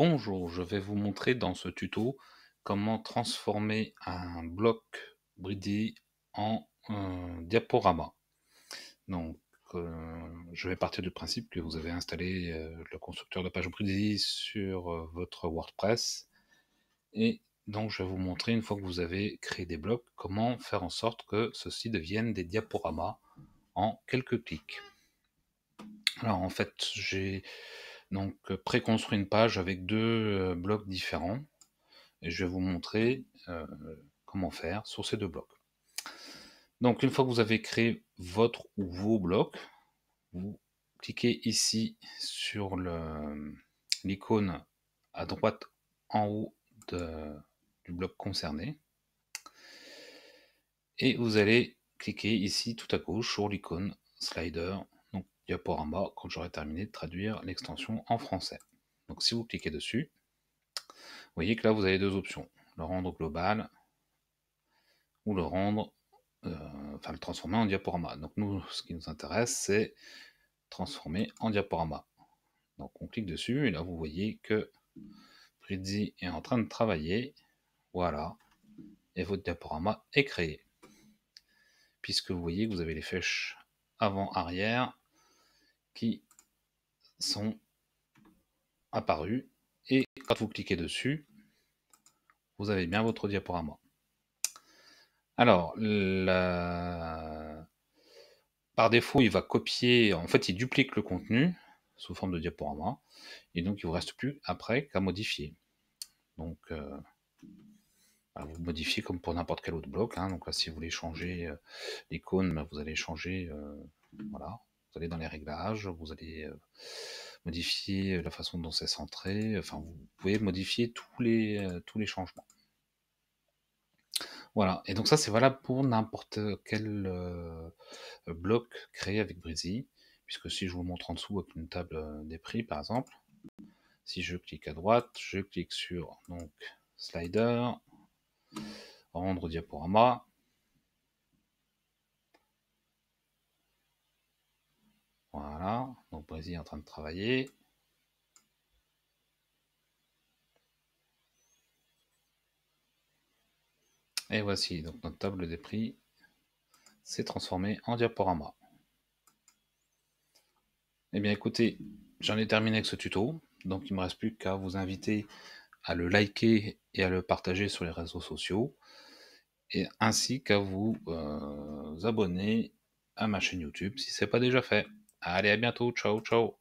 Bonjour, je vais vous montrer dans ce tuto comment transformer un bloc Bridi en diaporama. Donc, euh, je vais partir du principe que vous avez installé euh, le constructeur de page Bridi sur euh, votre WordPress. Et donc, je vais vous montrer, une fois que vous avez créé des blocs, comment faire en sorte que ceux-ci deviennent des diaporamas en quelques clics. Alors, en fait, j'ai donc, euh, préconstruit une page avec deux euh, blocs différents. Et je vais vous montrer euh, comment faire sur ces deux blocs. Donc, une fois que vous avez créé votre ou vos blocs, vous cliquez ici sur l'icône à droite en haut du bloc concerné. Et vous allez cliquer ici tout à gauche sur l'icône slider donc Diaporama, quand j'aurai terminé de traduire l'extension en français. Donc si vous cliquez dessus, vous voyez que là vous avez deux options, le rendre global ou le rendre, euh, enfin le transformer en diaporama. Donc nous, ce qui nous intéresse, c'est transformer en diaporama. Donc on clique dessus et là vous voyez que Pridzi est en train de travailler. Voilà. Et votre diaporama est créé. Puisque vous voyez que vous avez les flèches avant, arrière qui sont apparus. Et quand vous cliquez dessus, vous avez bien votre diaporama. Alors, par défaut, il va copier, en fait, il duplique le contenu sous forme de diaporama. Et donc, il vous reste plus après qu'à modifier. Donc, euh, bah, vous modifiez comme pour n'importe quel autre bloc. Hein. Donc là, si vous voulez changer euh, l'icône, bah, vous allez changer, euh, voilà, allez dans les réglages, vous allez euh, modifier la façon dont c'est centré, enfin vous pouvez modifier tous les, euh, tous les changements. Voilà, et donc ça c'est valable pour n'importe quel euh, bloc créé avec Breezy, puisque si je vous montre en dessous avec une table des prix par exemple, si je clique à droite, je clique sur donc slider, rendre diaporama, donc Brésil est en train de travailler. Et voici, donc notre table des prix s'est transformée en diaporama. Eh bien écoutez, j'en ai terminé avec ce tuto, donc il ne me reste plus qu'à vous inviter à le liker et à le partager sur les réseaux sociaux, et ainsi qu'à vous, vous euh, abonner à ma chaîne YouTube si ce n'est pas déjà fait. Allez, à bientôt. Ciao, ciao.